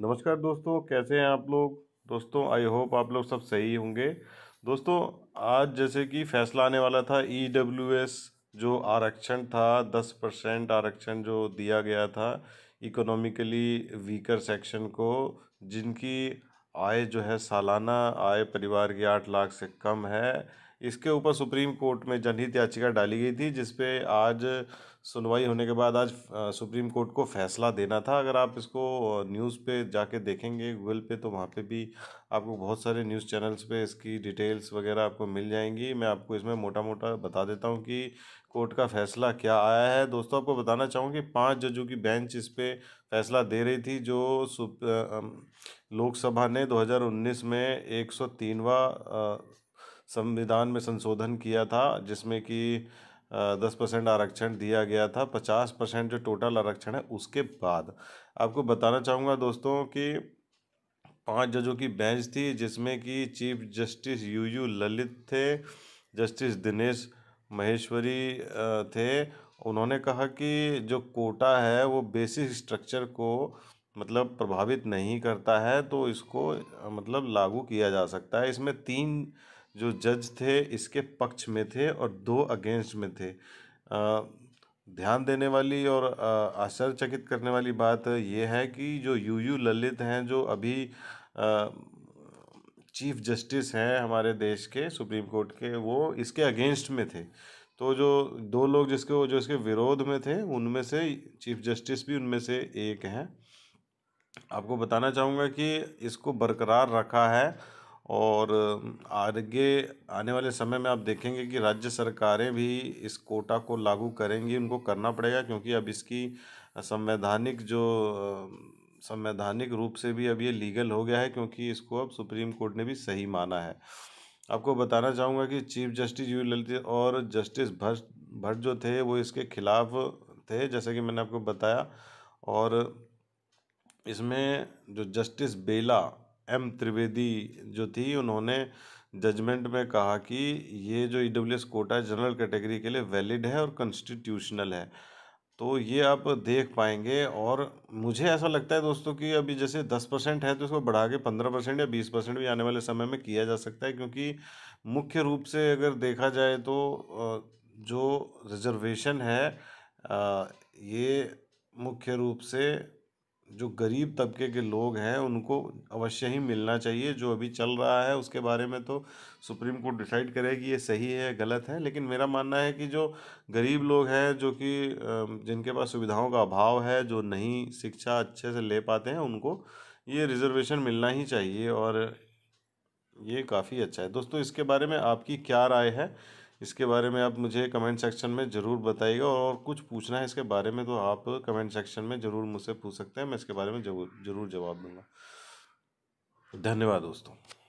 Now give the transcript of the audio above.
नमस्कार दोस्तों कैसे हैं आप लोग दोस्तों आई होप आप लोग सब सही होंगे दोस्तों आज जैसे कि फैसला आने वाला था ई डब्ल्यू एस जो आरक्षण था दस परसेंट आरक्षण जो दिया गया था इकोनॉमिकली वीकर सेक्शन को जिनकी आय जो है सालाना आय परिवार की आठ लाख से कम है इसके ऊपर सुप्रीम कोर्ट में जनहित याचिका डाली गई थी जिसपे आज सुनवाई होने के बाद आज सुप्रीम कोर्ट को फैसला देना था अगर आप इसको न्यूज़ पे जाके देखेंगे गूगल पे तो वहाँ पे भी आपको बहुत सारे न्यूज़ चैनल्स पे इसकी डिटेल्स वगैरह आपको मिल जाएंगी मैं आपको इसमें मोटा मोटा बता देता हूँ कि कोर्ट का फैसला क्या आया है दोस्तों आपको बताना चाहूँगी पाँच जजों की बेंच इस पर फैसला दे रही थी जो लोकसभा ने दो में 103वां संविधान में संशोधन किया था जिसमें कि दस परसेंट आरक्षण दिया गया था पचास परसेंट जो टोटल आरक्षण है उसके बाद आपको बताना चाहूँगा दोस्तों कि पांच जजों की बेंच थी जिसमें कि chief justice U U Lalit थे जस्टिस दिनेश महेश्वरी थे उन्होंने कहा कि जो कोटा है वो बेसिक स्ट्रक्चर को मतलब प्रभावित नहीं करता है तो इसको मतलब लागू किया जा सकता है इसमें तीन जो जज थे इसके पक्ष में थे और दो अगेंस्ट में थे ध्यान देने वाली और आश्चर्यचकित करने वाली बात यह है कि जो यू यू ललित हैं जो अभी चीफ जस्टिस हैं हमारे देश के सुप्रीम कोर्ट के वो इसके अगेंस्ट में थे तो जो दो लोग जिसके वो जो इसके विरोध में थे उनमें से चीफ जस्टिस भी उनमें से एक हैं आपको बताना चाहूँगा कि इसको बरकरार रखा है और आगे आने वाले समय में आप देखेंगे कि राज्य सरकारें भी इस कोटा को लागू करेंगी उनको करना पड़ेगा क्योंकि अब इसकी संवैधानिक जो संवैधानिक रूप से भी अब ये लीगल हो गया है क्योंकि इसको अब सुप्रीम कोर्ट ने भी सही माना है आपको बताना चाहूँगा कि चीफ जस्टिस यू ललित और जस्टिस भट्ट भट्ट जो थे वो इसके खिलाफ थे जैसे कि मैंने आपको बताया और इसमें जो जस्टिस बेला एम त्रिवेदी जो थी उन्होंने जजमेंट में कहा कि ये जो E W S quota general category के लिए वैलिड है और कॉन्स्टिट्यूशनल है तो ये आप देख पाएंगे और मुझे ऐसा लगता है दोस्तों कि अभी जैसे दस परसेंट है तो इसको बढ़ा के पंद्रह परसेंट या बीस परसेंट भी आने वाले समय में किया जा सकता है क्योंकि मुख्य रूप से अगर देखा जाए तो जो रिजर्वेशन है ये मुख्य रूप से जो गरीब तबके के लोग हैं उनको अवश्य ही मिलना चाहिए जो अभी चल रहा है उसके बारे में तो सुप्रीम कोर्ट डिसाइड करेगी ये सही है गलत है लेकिन मेरा मानना है कि जो गरीब लोग हैं जो कि जिनके पास सुविधाओं का अभाव है जो नहीं शिक्षा अच्छे से ले पाते हैं उनको ये रिजर्वेशन मिलना ही चाहिए और ये काफ़ी अच्छा है दोस्तों इसके बारे में आपकी क्या राय है इसके बारे में आप मुझे कमेंट सेक्शन में ज़रूर बताइएगा और कुछ पूछना है इसके बारे में तो आप कमेंट सेक्शन में ज़रूर मुझसे पूछ सकते हैं मैं इसके बारे में ज़रूर जवाब दूंगा धन्यवाद दोस्तों